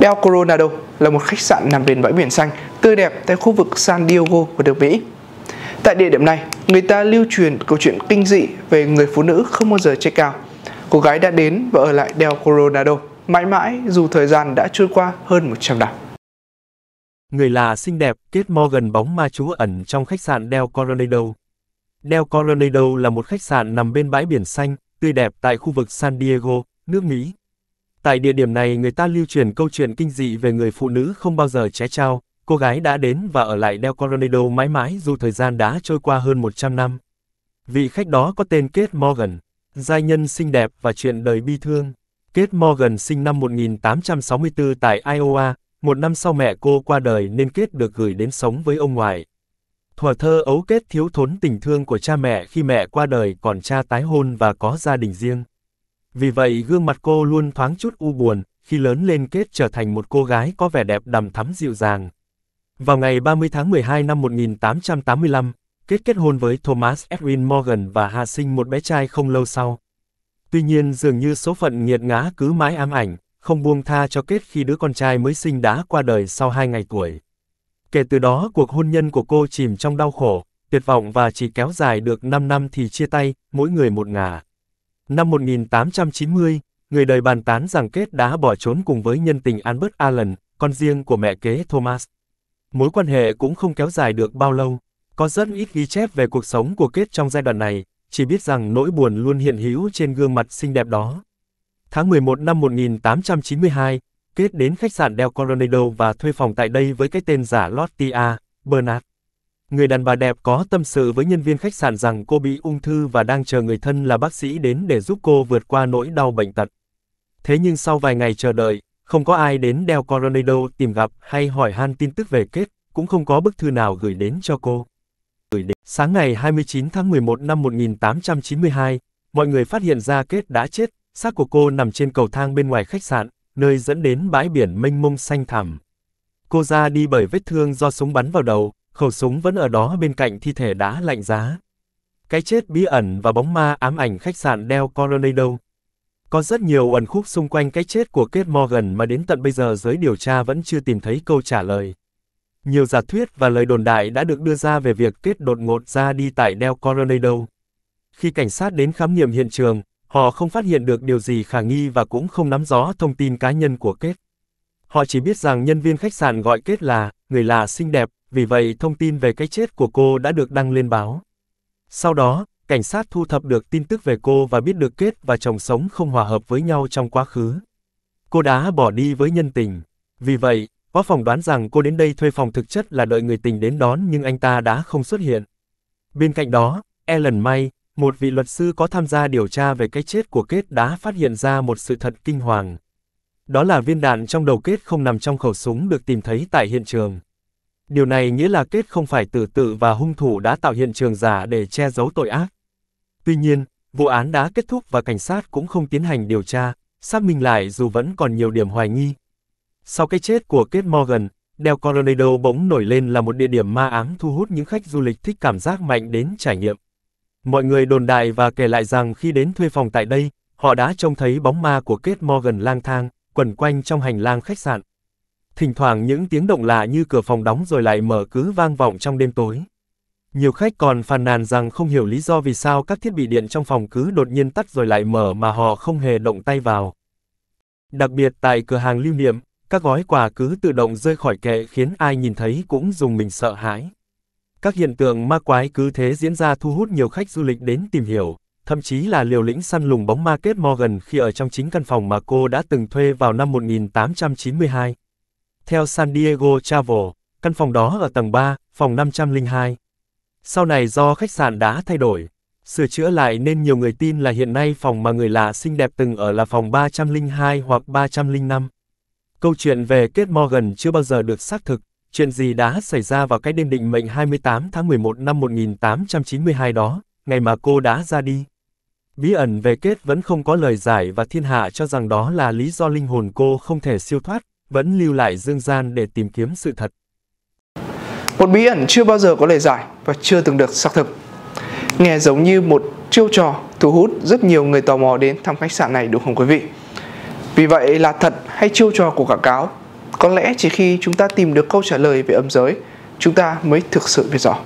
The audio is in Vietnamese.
Del Coronado là một khách sạn nằm bên bãi biển xanh, tươi đẹp tại khu vực San Diego của nước Mỹ. Tại địa điểm này, người ta lưu truyền câu chuyện kinh dị về người phụ nữ không bao giờ check out. Cô gái đã đến và ở lại Del Coronado mãi mãi dù thời gian đã trôi qua hơn 100 năm. Người là xinh đẹp, kết Morgan bóng ma trú ẩn trong khách sạn Del Coronado. Del Coronado là một khách sạn nằm bên bãi biển xanh, tươi đẹp tại khu vực San Diego, nước Mỹ. Tại địa điểm này người ta lưu truyền câu chuyện kinh dị về người phụ nữ không bao giờ ché trao, cô gái đã đến và ở lại Del Coronado mãi mãi dù thời gian đã trôi qua hơn 100 năm. Vị khách đó có tên Kate Morgan, giai nhân xinh đẹp và chuyện đời bi thương. Kate Morgan sinh năm 1864 tại Iowa, một năm sau mẹ cô qua đời nên Kate được gửi đến sống với ông ngoại. Thuở thơ ấu Kết thiếu thốn tình thương của cha mẹ khi mẹ qua đời còn cha tái hôn và có gia đình riêng. Vì vậy gương mặt cô luôn thoáng chút u buồn, khi lớn lên kết trở thành một cô gái có vẻ đẹp đằm thắm dịu dàng. Vào ngày 30 tháng 12 năm 1885, Kết kết hôn với Thomas Edwin Morgan và hạ sinh một bé trai không lâu sau. Tuy nhiên dường như số phận nghiệt ngã cứ mãi ám ảnh, không buông tha cho Kết khi đứa con trai mới sinh đã qua đời sau hai ngày tuổi. Kể từ đó cuộc hôn nhân của cô chìm trong đau khổ, tuyệt vọng và chỉ kéo dài được 5 năm thì chia tay, mỗi người một ngả. Năm 1890, người đời bàn tán rằng Kết đã bỏ trốn cùng với nhân tình Albert Allen, con riêng của mẹ kế Thomas. Mối quan hệ cũng không kéo dài được bao lâu. Có rất ít ghi chép về cuộc sống của Kết trong giai đoạn này, chỉ biết rằng nỗi buồn luôn hiện hữu trên gương mặt xinh đẹp đó. Tháng 11 năm 1892, Kết đến khách sạn Del Coronado và thuê phòng tại đây với cái tên giả Lottia, Bernard người đàn bà đẹp có tâm sự với nhân viên khách sạn rằng cô bị ung thư và đang chờ người thân là bác sĩ đến để giúp cô vượt qua nỗi đau bệnh tật. Thế nhưng sau vài ngày chờ đợi, không có ai đến đeo Coronado tìm gặp hay hỏi han tin tức về kết, cũng không có bức thư nào gửi đến cho cô. Sáng ngày 29 tháng 11 năm 1892, mọi người phát hiện ra kết đã chết, xác của cô nằm trên cầu thang bên ngoài khách sạn, nơi dẫn đến bãi biển mênh mông xanh thẳm. Cô ra đi bởi vết thương do súng bắn vào đầu, khẩu súng vẫn ở đó bên cạnh thi thể đã lạnh giá. Cái chết bí ẩn và bóng ma ám ảnh khách sạn Del Coronado. Có rất nhiều ẩn khúc xung quanh cái chết của Kate Morgan mà đến tận bây giờ giới điều tra vẫn chưa tìm thấy câu trả lời. Nhiều giả thuyết và lời đồn đại đã được đưa ra về việc Kate đột ngột ra đi tại Del Coronado. Khi cảnh sát đến khám nghiệm hiện trường, họ không phát hiện được điều gì khả nghi và cũng không nắm rõ thông tin cá nhân của Kate. Họ chỉ biết rằng nhân viên khách sạn gọi Kate là người lạ xinh đẹp vì vậy thông tin về cái chết của cô đã được đăng lên báo. Sau đó, cảnh sát thu thập được tin tức về cô và biết được kết và chồng sống không hòa hợp với nhau trong quá khứ. Cô đã bỏ đi với nhân tình. Vì vậy, có phòng đoán rằng cô đến đây thuê phòng thực chất là đợi người tình đến đón nhưng anh ta đã không xuất hiện. Bên cạnh đó, Ellen May, một vị luật sư có tham gia điều tra về cái chết của Kết đã phát hiện ra một sự thật kinh hoàng. Đó là viên đạn trong đầu Kết không nằm trong khẩu súng được tìm thấy tại hiện trường điều này nghĩa là kết không phải từ tự và hung thủ đã tạo hiện trường giả để che giấu tội ác. Tuy nhiên, vụ án đã kết thúc và cảnh sát cũng không tiến hành điều tra, xác minh lại dù vẫn còn nhiều điểm hoài nghi. Sau cái chết của Kate Morgan, Del Coronado bỗng nổi lên là một địa điểm ma ám thu hút những khách du lịch thích cảm giác mạnh đến trải nghiệm. Mọi người đồn đại và kể lại rằng khi đến thuê phòng tại đây, họ đã trông thấy bóng ma của Kate Morgan lang thang, quẩn quanh trong hành lang khách sạn thỉnh thoảng những tiếng động lạ như cửa phòng đóng rồi lại mở cứ vang vọng trong đêm tối. Nhiều khách còn phàn nàn rằng không hiểu lý do vì sao các thiết bị điện trong phòng cứ đột nhiên tắt rồi lại mở mà họ không hề động tay vào. Đặc biệt tại cửa hàng lưu niệm, các gói quà cứ tự động rơi khỏi kệ khiến ai nhìn thấy cũng dùng mình sợ hãi. Các hiện tượng ma quái cứ thế diễn ra thu hút nhiều khách du lịch đến tìm hiểu, thậm chí là liều lĩnh săn lùng bóng ma kết Morgan khi ở trong chính căn phòng mà cô đã từng thuê vào năm 1892. Theo San Diego Travel, căn phòng đó ở tầng 3, phòng 502. Sau này do khách sạn đã thay đổi, sửa chữa lại nên nhiều người tin là hiện nay phòng mà người lạ xinh đẹp từng ở là phòng 302 hoặc 305. Câu chuyện về kết Morgan chưa bao giờ được xác thực, chuyện gì đã xảy ra vào cái đêm định mệnh 28 tháng 11 năm 1892 đó, ngày mà cô đã ra đi. Bí ẩn về kết vẫn không có lời giải và thiên hạ cho rằng đó là lý do linh hồn cô không thể siêu thoát, vẫn lưu lại dương gian để tìm kiếm sự thật. Một bí ẩn chưa bao giờ có lời giải và chưa từng được xác thực. Nghe giống như một chiêu trò thu hút rất nhiều người tò mò đến thăm khách sạn này đúng không quý vị? Vì vậy là thật hay chiêu trò của quảng cáo? Có lẽ chỉ khi chúng ta tìm được câu trả lời về âm giới, chúng ta mới thực sự biết rõ.